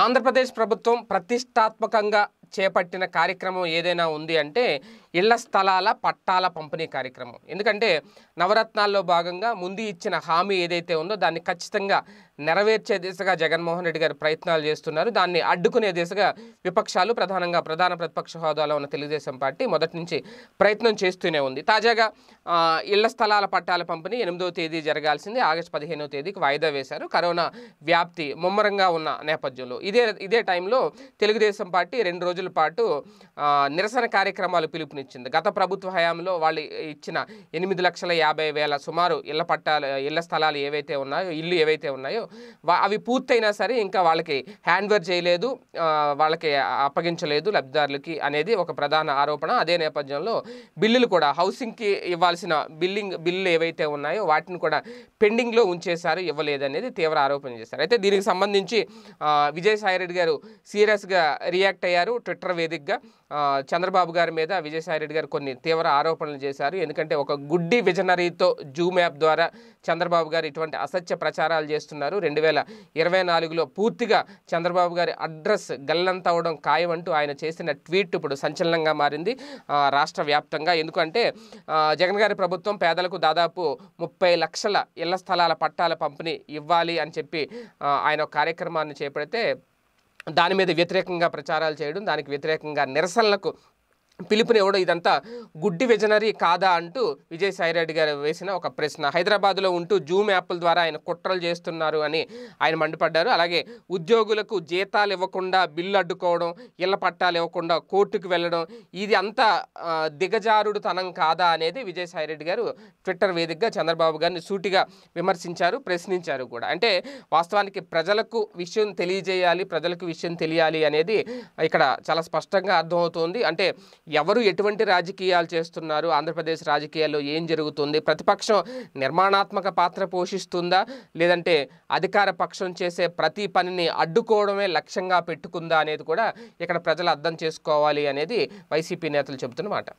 ఆంధ్రప్రదేశ్ ప్రభుత్వం ప్రతిష్టాత్మకంగా చేపట్టిన కార్యక్రమం ఏదైనా ఉంది అంటే ఇళ్ల స్థలాల పట్టాల పంపిణీ కార్యక్రమం ఎందుకంటే నవరత్నాల్లో భాగంగా ముందు ఇచ్చిన హామీ ఏదైతే ఉందో దాన్ని ఖచ్చితంగా నెరవేర్చే దిశగా జగన్మోహన్ రెడ్డి గారు ప్రయత్నాలు చేస్తున్నారు దాన్ని అడ్డుకునే దిశగా విపక్షాలు ప్రధానంగా ప్రధాన ప్రతిపక్ష హోదాలో ఉన్న తెలుగుదేశం పార్టీ మొదటి నుంచి ప్రయత్నం చేస్తూనే ఉంది తాజాగా ఇళ్ల స్థలాల పట్టాల పంపిణీ ఎనిమిదవ తేదీ జరగాల్సింది ఆగస్టు పదిహేనవ తేదీకి వాయిదా వేశారు కరోనా వ్యాప్తి ముమ్మరంగా ఉన్న నేపథ్యంలో ఇదే ఇదే టైంలో తెలుగుదేశం పార్టీ రెండు రోజులు రోజుల పాటు నిరసన కార్యక్రమాలు పిలుపునిచ్చింది గత ప్రభుత్వ హయాంలో వాళ్ళు ఇచ్చిన ఎనిమిది లక్షల యాభై వేల సుమారు ఇళ్ల పట్టాలు ఇళ్ల స్థలాలు ఏవైతే ఉన్నాయో ఇల్లు ఏవైతే ఉన్నాయో అవి పూర్తయినా సరే ఇంకా వాళ్ళకి హ్యాండ్ఓవర్ చేయలేదు వాళ్ళకి అప్పగించలేదు లబ్ధిదారులకి అనేది ఒక ప్రధాన ఆరోపణ అదే నేపథ్యంలో బిల్లులు కూడా హౌసింగ్కి ఇవ్వాల్సిన బిల్లింగ్ బిల్లులు ఏవైతే ఉన్నాయో వాటిని కూడా పెండింగ్లో ఉంచేశారు ఇవ్వలేదనేది తీవ్ర ఆరోపణ చేశారు అయితే దీనికి సంబంధించి విజయసాయిరెడ్డి గారు సీరియస్గా రియాక్ట్ అయ్యారు ట్విట్టర్ వేదికగా చంద్రబాబు గారి మీద విజయసాయిరెడ్డి గారు కొన్ని తీవ్ర ఆరోపణలు చేశారు ఎందుకంటే ఒక గుడ్డి విజనరీతో జూమ్ యాప్ ద్వారా చంద్రబాబు గారు ఇటువంటి అసత్య ప్రచారాలు చేస్తున్నారు రెండు వేల ఇరవై నాలుగులో పూర్తిగా చంద్రబాబు గారి అడ్రస్ గల్లంత అవడం ఖాయమంటూ ఆయన చేసిన ట్వీట్ ఇప్పుడు సంచలనంగా మారింది రాష్ట్ర వ్యాప్తంగా ఎందుకంటే జగన్ గారి ప్రభుత్వం పేదలకు దాదాపు ముప్పై లక్షల ఇళ్ల స్థలాల పట్టాల పంపిణీ ఇవ్వాలి అని చెప్పి ఆయన కార్యక్రమాన్ని చేపడితే దాని మీద వ్యతిరేకంగా ప్రచారాలు చేయడం దానికి వ్యతిరేకంగా నిరసనలకు పిలుపునివ్వడం ఇదంతా గుడ్డి విజనరీ కాదా అంటూ విజయసాయిరెడ్డి గారు వేసిన ఒక ప్రశ్న హైదరాబాద్లో ఉంటూ జూమ్ యాప్ల ద్వారా ఆయన కుట్రలు చేస్తున్నారు అని ఆయన మండిపడ్డారు అలాగే ఉద్యోగులకు జీతాలు ఇవ్వకుండా బిల్లు అడ్డుకోవడం ఇళ్ల పట్టాలు ఇవ్వకుండా కోర్టుకు వెళ్ళడం ఇది అంతా దిగజారుడుతనం కాదా అనేది విజయసాయిరెడ్డి గారు ట్విట్టర్ వేదికగా చంద్రబాబు గారిని సూటిగా విమర్శించారు ప్రశ్నించారు కూడా అంటే వాస్తవానికి ప్రజలకు విషయం తెలియజేయాలి ప్రజలకు విషయం తెలియాలి అనేది ఇక్కడ చాలా స్పష్టంగా అర్థమవుతోంది అంటే ఎవరు ఎటువంటి రాజకీయాలు చేస్తున్నారు ఆంధ్రప్రదేశ్ రాజకీయాల్లో ఏం జరుగుతుంది ప్రతిపక్షం నిర్మాణాత్మక పాత్ర పోషిస్తుందా లేదంటే అధికార పక్షం చేసే ప్రతి పనిని అడ్డుకోవడమే లక్ష్యంగా పెట్టుకుందా అనేది కూడా ఇక్కడ ప్రజలు అర్థం చేసుకోవాలి అనేది వైసీపీ నేతలు చెబుతున్నమాట